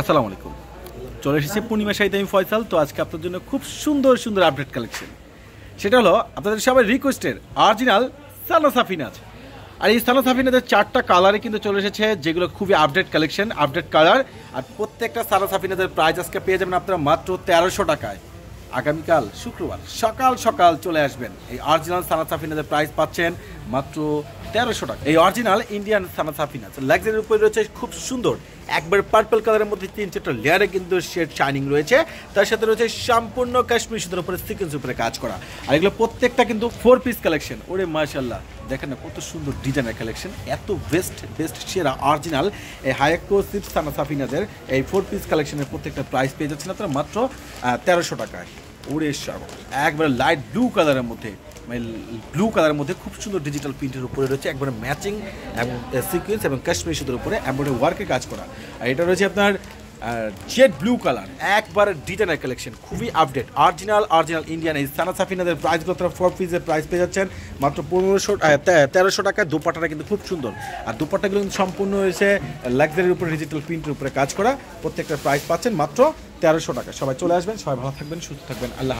আসসালামু আলাইকুম চলে এসেছে পূর্ণিমা সাহিত্য আমি ফয়সাল তো আজকে আপনার জন্য খুব সুন্দর সুন্দর আপডেট কালেকশন সেটা হলো আপনাদের সবাই রিকোয়েস্টের অরিজিনাল সাফিনাজ আর এই সাফিনাজের চারটা কালারে কিন্তু চলে এসেছে যেগুলো খুবই আপডেট কালেকশন আপডেট কালার আর প্রত্যেকটা সাফিনাজের প্রাইস আজকে পেয়ে যাবেন আপনারা মাত্র তেরোশো টাকায় আগামীকাল শুক্রবার সকাল সকাল চলে আসবেন এই অরিজিনাল সাফিনাজের প্রাইস পাচ্ছেন মাত্র তেরোশো টাকা এই অরিজিনাল ইন্ডিয়ান সানাসাফিনা লাক্সারির উপরে রয়েছে খুব সুন্দর একবার পার্পল কালারের মধ্যে তিন চারটা লেয়ারে কিন্তু শেড শাইনিং রয়েছে তার সাথে রয়েছে সম্পূর্ণ কাশ্মীর সুদের উপরে সিকেন্স উপরে কাজ করা আর এগুলো প্রত্যেকটা কিন্তু ফোর পিস কালেকশন ওরে মার্শাল্লাহ দেখেন না কত সুন্দর ডিজাইনের কালেকশন এত বেস্ট বেস্ট সেরা অরিজিনাল এই হায়াকো সিপ সানা সাফিনাদের এই ফোর পিস কালেকশনের প্রত্যেকটা প্রাইস পেয়ে যাচ্ছেন আপনারা মাত্র তেরোশো টাকায় ওরে একবার লাইট ব্লু কালারের মধ্যে মানে ব্লু কালারের মধ্যে খুব সুন্দর ডিজিটাল প্রিন্টের উপরে রয়েছে একবারে ম্যাচিং এবং সিকুয়েন্স এবং কাশ্মীর সুতোর উপরে একবারে ওয়ার্কে কাজ করা আর এটা রয়েছে আপনার জেড ব্লু কালার একবার ডিজাইনের কালেকশন খুবই আপডেট অরিজিনাল অরিজিনাল ইন্ডিয়ান এই সানা সাফিনাদের প্রাইস আপনারা ফোর পিসের প্রাইস পেয়ে যাচ্ছেন মাত্র পনেরোশো তেরোশো টাকায় দুপাটাটা কিন্তু খুব সুন্দর আর দুপাটাগুলো কিন্তু সম্পূর্ণ হয়েছে লাক্সারির উপরে ডিজিটাল প্রিন্টের উপরে কাজ করা প্রত্যেকটা প্রাইস পাচ্ছেন মাত্র তেরোশো টাকা সবাই চলে আসবেন সবাই ভালো থাকবেন সুস্থ থাকবেন আল্লাহ